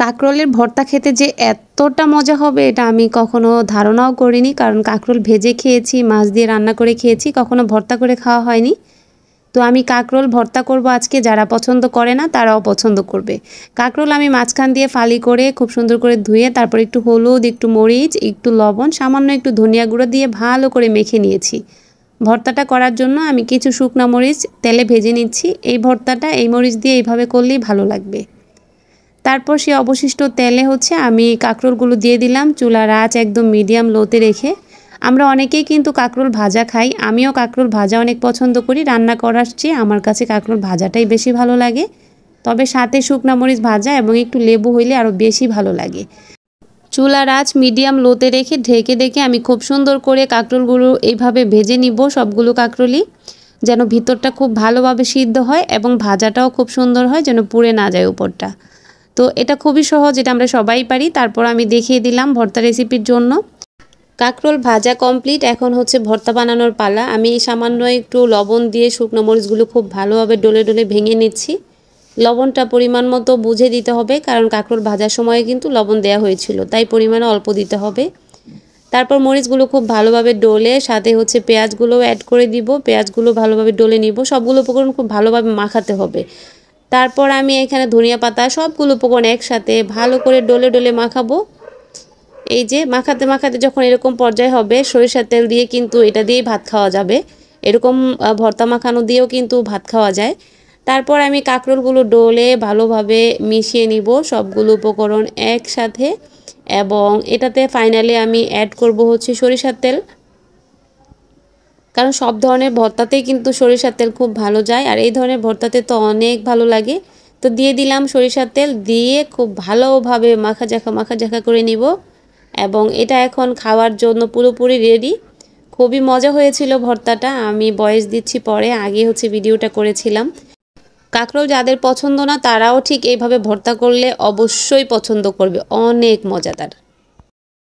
কাঁকরোলের ভর্তা খেতে যে এতটা মজা হবে এটা আমি কখনো ধারণাও করিনি কারণ কাঁকরোল ভেজে খেয়েছি মাছ দিয়ে রান্না করে খেয়েছি কখনো ভর্তা করে খাওয়া হয়নি তো আমি কাঁকরোল ভর্তা করব আজকে যারা পছন্দ করে না তারাও পছন্দ করবে কাঁকরোল আমি মাঝখান দিয়ে ফালি করে খুব সুন্দর করে ধুয়ে তারপর একটু হলুদ একটু মরিচ একটু লবণ সামান্য একটু ধনিয়া গুঁড়ো দিয়ে ভালো করে মেখে নিয়েছি ভর্তাটা করার জন্য আমি কিছু শুকনা মরিচ তেলে ভেজে নিচ্ছি এই ভর্তাটা এই মরিচ দিয়ে এইভাবে করলেই ভালো লাগবে তারপর সে অবশিষ্ট তেলে হচ্ছে আমি কাঁকরোলগুলো দিয়ে দিলাম চুলার আঁচ একদম মিডিয়াম লোতে রেখে আমরা অনেকেই কিন্তু কাঁকরোল ভাজা খাই আমিও কাঁকরোল ভাজা অনেক পছন্দ করি রান্না করার চেয়ে আমার কাছে কাঁকরোল ভাজাটাই বেশি ভালো লাগে তবে সাথে শুকনা মরিচ ভাজা এবং একটু লেবু হইলে আরও বেশি ভালো লাগে চুলার আঁচ মিডিয়াম লোতে রেখে ঢেকে ডেকে আমি খুব সুন্দর করে কাঁকরোলগুলো এইভাবে ভেজে নিব সবগুলো কাঁকরোলই যেন ভিতরটা খুব ভালোভাবে সিদ্ধ হয় এবং ভাজাটাও খুব সুন্দর হয় যেন পুড়ে না যায় উপরটা তো এটা খুবই সহজ এটা আমরা সবাই পারি তারপর আমি দেখিয়ে দিলাম ভর্তা রেসিপির জন্য কাকরোল ভাজা কমপ্লিট এখন হচ্ছে ভর্তা বানানোর পালা আমি সামান্য একটু লবণ দিয়ে শুকনো মরিচগুলো খুব ভালোভাবে ডলে ডলে ভেঙে নিচ্ছি লবণটা পরিমাণ মতো বুঝে দিতে হবে কারণ কাঁকরোল ভাজার সময়ে কিন্তু লবণ দেয়া হয়েছিল তাই পরিমাণ অল্প দিতে হবে তারপর মরিচগুলো খুব ভালোভাবে ডলে সাথে হচ্ছে পেঁয়াজগুলো অ্যাড করে দিব পেঁয়াজগুলো ভালোভাবে ডলে নিব সবগুলো উপকরণ খুব ভালোভাবে মাখাতে হবে তারপর আমি এখানে ধনিয়া পাতা সবগুলো উপকরণ একসাথে ভালো করে ডলে ডলে মাখাবো এই যে মাখাতে মাখাতে যখন এরকম পর্যায় হবে সরিষার তেল দিয়ে কিন্তু এটা দিয়েই ভাত খাওয়া যাবে এরকম ভর্তা মাখানো দিয়েও কিন্তু ভাত খাওয়া যায় তারপর আমি কাঁকরোলগুলো ডলে ভালোভাবে মিশিয়ে নিব সবগুলো উপকরণ একসাথে এবং এটাতে ফাইনালি আমি অ্যাড করব হচ্ছে সরিষার তেল কারণ সব ধরনের ভর্তাতেই কিন্তু সরিষার তেল খুব ভালো যায় আর এই ধরনের ভর্তাতে তো অনেক ভালো লাগে তো দিয়ে দিলাম সরিষার তেল দিয়ে খুব ভালোভাবে মাখা জাখা মাখা জাখা করে নিব এবং এটা এখন খাওয়ার জন্য পুরোপুরি রেডি খুবই মজা হয়েছিল ভর্তাটা আমি বয়স দিচ্ছি পরে আগে হচ্ছে ভিডিওটা করেছিলাম কাঁকরোল যাদের পছন্দ না তারাও ঠিক এইভাবে ভর্তা করলে অবশ্যই পছন্দ করবে অনেক মজাদার